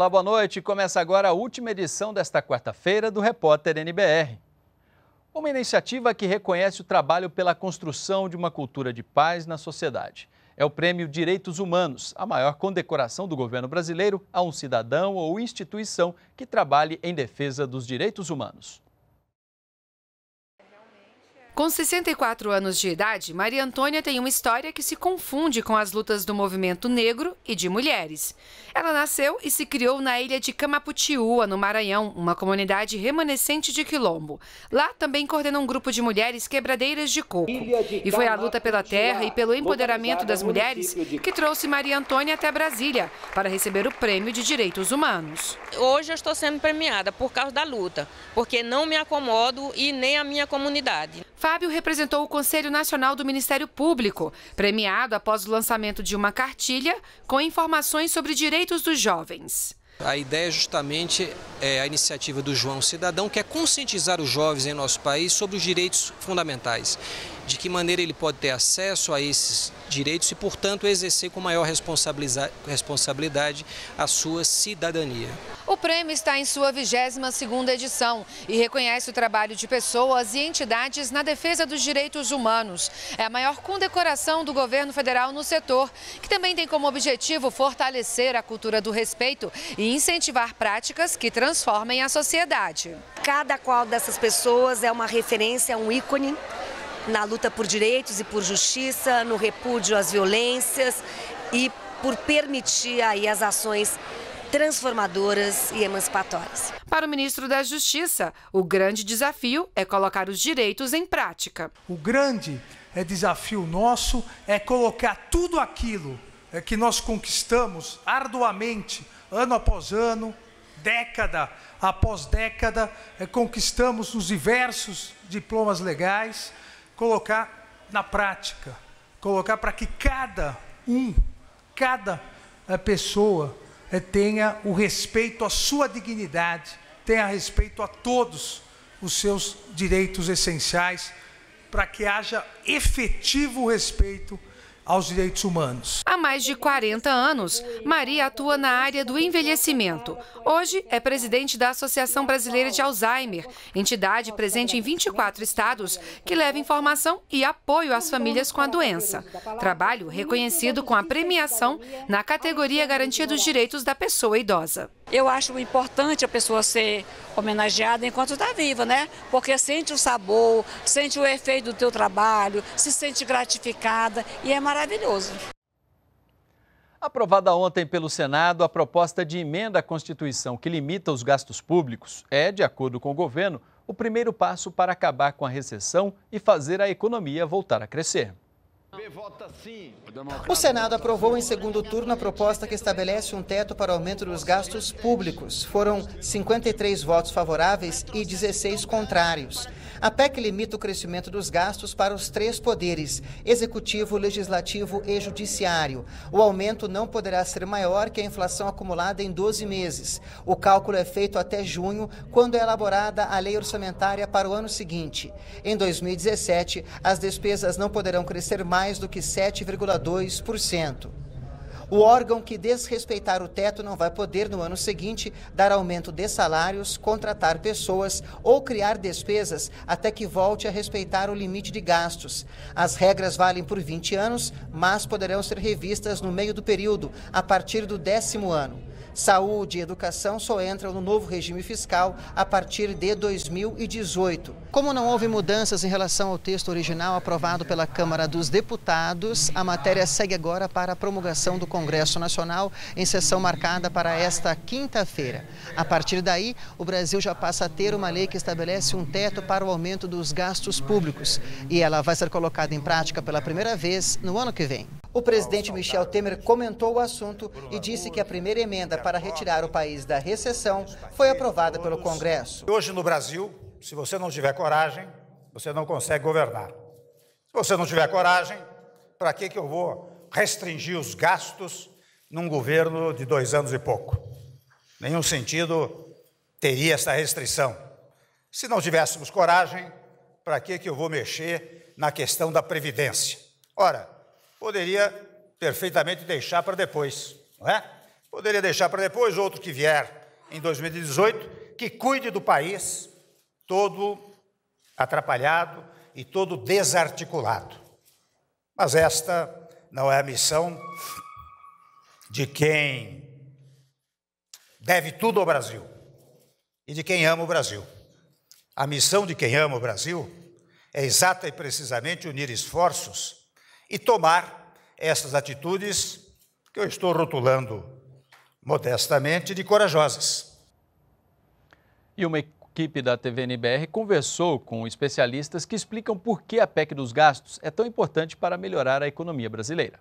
Olá, boa noite. Começa agora a última edição desta quarta-feira do Repórter NBR. Uma iniciativa que reconhece o trabalho pela construção de uma cultura de paz na sociedade. É o Prêmio Direitos Humanos, a maior condecoração do governo brasileiro a um cidadão ou instituição que trabalhe em defesa dos direitos humanos. Com 64 anos de idade, Maria Antônia tem uma história que se confunde com as lutas do movimento negro e de mulheres. Ela nasceu e se criou na ilha de Camaputiúa, no Maranhão, uma comunidade remanescente de quilombo. Lá também coordena um grupo de mulheres quebradeiras de coco. E foi a luta pela terra e pelo empoderamento das mulheres que trouxe Maria Antônia até Brasília para receber o Prêmio de Direitos Humanos. Hoje eu estou sendo premiada por causa da luta, porque não me acomodo e nem a minha comunidade. Fábio representou o Conselho Nacional do Ministério Público, premiado após o lançamento de uma cartilha com informações sobre direitos dos jovens. A ideia é justamente é a iniciativa do João Cidadão, que é conscientizar os jovens em nosso país sobre os direitos fundamentais de que maneira ele pode ter acesso a esses direitos e, portanto, exercer com maior responsabilidade a sua cidadania. O prêmio está em sua 22ª edição e reconhece o trabalho de pessoas e entidades na defesa dos direitos humanos. É a maior condecoração do governo federal no setor, que também tem como objetivo fortalecer a cultura do respeito e incentivar práticas que transformem a sociedade. Cada qual dessas pessoas é uma referência, é um ícone na luta por direitos e por justiça, no repúdio às violências e por permitir aí as ações transformadoras e emancipatórias. Para o ministro da Justiça, o grande desafio é colocar os direitos em prática. O grande eh, desafio nosso é colocar tudo aquilo eh, que nós conquistamos arduamente, ano após ano, década após década, eh, conquistamos nos diversos diplomas legais, colocar na prática, colocar para que cada um, cada eh, pessoa eh, tenha o respeito à sua dignidade, tenha respeito a todos os seus direitos essenciais, para que haja efetivo respeito aos direitos humanos mais de 40 anos, Maria atua na área do envelhecimento. Hoje é presidente da Associação Brasileira de Alzheimer, entidade presente em 24 estados que leva informação e apoio às famílias com a doença. Trabalho reconhecido com a premiação na categoria Garantia dos Direitos da Pessoa Idosa. Eu acho importante a pessoa ser homenageada enquanto está viva, né? Porque sente o sabor, sente o efeito do teu trabalho, se sente gratificada e é maravilhoso. Aprovada ontem pelo Senado, a proposta de emenda à Constituição que limita os gastos públicos é, de acordo com o governo, o primeiro passo para acabar com a recessão e fazer a economia voltar a crescer. O Senado aprovou em segundo turno a proposta que estabelece um teto para o aumento dos gastos públicos. Foram 53 votos favoráveis e 16 contrários. A PEC limita o crescimento dos gastos para os três poderes: executivo, legislativo e judiciário. O aumento não poderá ser maior que a inflação acumulada em 12 meses. O cálculo é feito até junho, quando é elaborada a lei orçamentária para o ano seguinte. Em 2017, as despesas não poderão crescer mais do que 7,2%. O órgão que desrespeitar o teto não vai poder, no ano seguinte, dar aumento de salários, contratar pessoas ou criar despesas até que volte a respeitar o limite de gastos. As regras valem por 20 anos, mas poderão ser revistas no meio do período, a partir do décimo ano. Saúde e educação só entram no novo regime fiscal a partir de 2018. Como não houve mudanças em relação ao texto original aprovado pela Câmara dos Deputados, a matéria segue agora para a promulgação do Congresso Nacional em sessão marcada para esta quinta-feira. A partir daí, o Brasil já passa a ter uma lei que estabelece um teto para o aumento dos gastos públicos e ela vai ser colocada em prática pela primeira vez no ano que vem. O presidente Michel Temer comentou o assunto e disse que a primeira emenda para retirar o país da recessão foi aprovada pelo Congresso. Hoje no Brasil, se você não tiver coragem, você não consegue governar. Se você não tiver coragem, para que, que eu vou restringir os gastos num governo de dois anos e pouco? Nenhum sentido teria essa restrição. Se não tivéssemos coragem, para que, que eu vou mexer na questão da Previdência? Ora, poderia perfeitamente deixar para depois, não é? Poderia deixar para depois outro que vier em 2018, que cuide do país todo atrapalhado e todo desarticulado. Mas esta não é a missão de quem deve tudo ao Brasil e de quem ama o Brasil. A missão de quem ama o Brasil é exata e precisamente unir esforços e tomar essas atitudes que eu estou rotulando modestamente de corajosas. E uma equipe da TVNBR conversou com especialistas que explicam por que a PEC dos gastos é tão importante para melhorar a economia brasileira.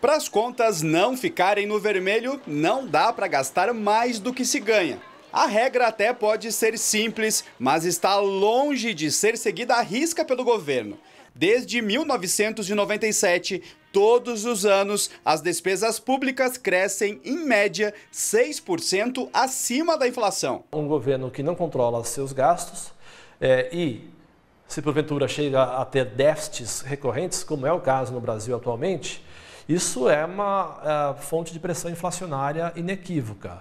Para as contas não ficarem no vermelho, não dá para gastar mais do que se ganha. A regra até pode ser simples, mas está longe de ser seguida à risca pelo governo. Desde 1997, todos os anos, as despesas públicas crescem, em média, 6% acima da inflação. Um governo que não controla seus gastos é, e, se porventura chega a ter déficits recorrentes, como é o caso no Brasil atualmente, isso é uma é, fonte de pressão inflacionária inequívoca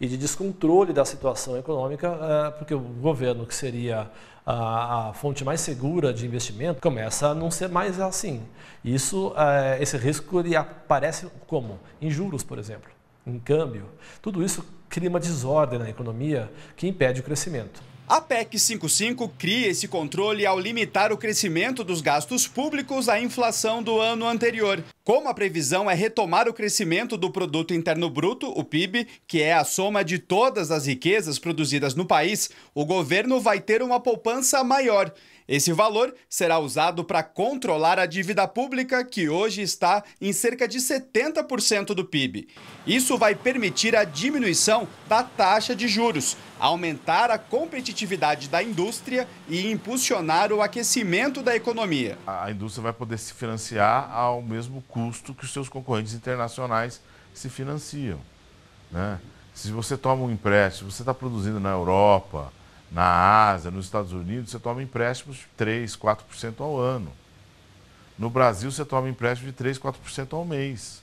e de descontrole da situação econômica, é, porque o governo, que seria a, a, fonte mais segura de investimento, começa a não ser mais assim. Isso, é, esse risco ele aparece como? Em juros, por exemplo, em câmbio. Tudo isso cria uma desordem na economia que impede o crescimento. A PEC 55 cria esse controle ao limitar o crescimento dos gastos públicos à inflação do ano anterior. Como a previsão é retomar o crescimento do produto interno bruto, o PIB, que é a soma de todas as riquezas produzidas no país, o governo vai ter uma poupança maior. Esse valor será usado para controlar a dívida pública, que hoje está em cerca de 70% do PIB. Isso vai permitir a diminuição da taxa de juros, aumentar a competitividade da indústria e impulsionar o aquecimento da economia. A indústria vai poder se financiar ao mesmo custo que os seus concorrentes internacionais se financiam. Né? Se você toma um empréstimo, você está produzindo na Europa na Ásia, nos Estados Unidos, você toma empréstimos de 3, 4% ao ano. No Brasil, você toma empréstimo de 3, 4% ao mês.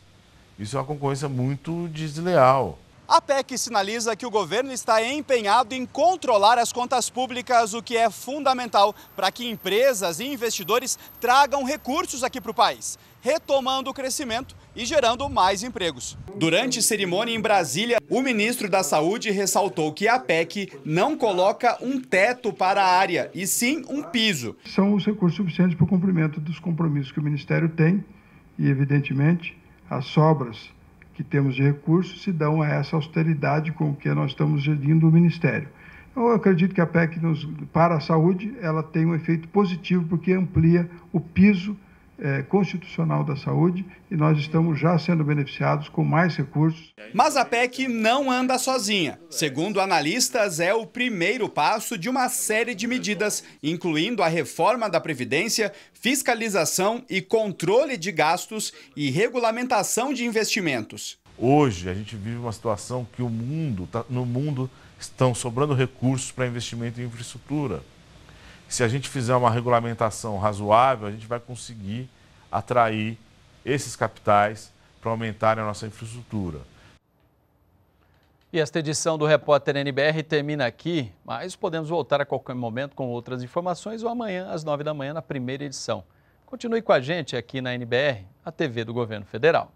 Isso é uma concorrência muito desleal. A PEC sinaliza que o governo está empenhado em controlar as contas públicas, o que é fundamental para que empresas e investidores tragam recursos aqui para o país, retomando o crescimento e gerando mais empregos. Durante cerimônia em Brasília, o ministro da Saúde ressaltou que a PEC não coloca um teto para a área, e sim um piso. São os recursos suficientes para o cumprimento dos compromissos que o Ministério tem e, evidentemente, as sobras que temos de recursos se dão a essa austeridade com que nós estamos gerindo o Ministério. Então, eu acredito que a PEC nos, para a saúde ela tem um efeito positivo porque amplia o piso é, constitucional da Saúde e nós estamos já sendo beneficiados com mais recursos. Mas a PEC não anda sozinha. Segundo analistas, é o primeiro passo de uma série de medidas, incluindo a reforma da Previdência, fiscalização e controle de gastos e regulamentação de investimentos. Hoje a gente vive uma situação que o mundo, está no mundo estão sobrando recursos para investimento em infraestrutura se a gente fizer uma regulamentação razoável, a gente vai conseguir atrair esses capitais para aumentar a nossa infraestrutura. E esta edição do Repórter NBR termina aqui, mas podemos voltar a qualquer momento com outras informações ou amanhã, às nove da manhã, na primeira edição. Continue com a gente aqui na NBR, a TV do Governo Federal.